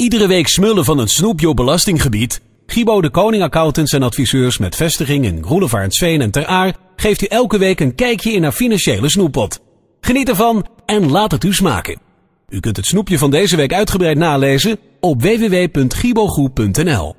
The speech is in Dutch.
Iedere week smullen van een snoepje op belastinggebied? Gibo de Koning Accountants en Adviseurs met vestiging in Roelevaartsveen en Ter Aar geeft u elke week een kijkje in haar financiële snoeppot. Geniet ervan en laat het u smaken. U kunt het snoepje van deze week uitgebreid nalezen op www.gibogroep.nl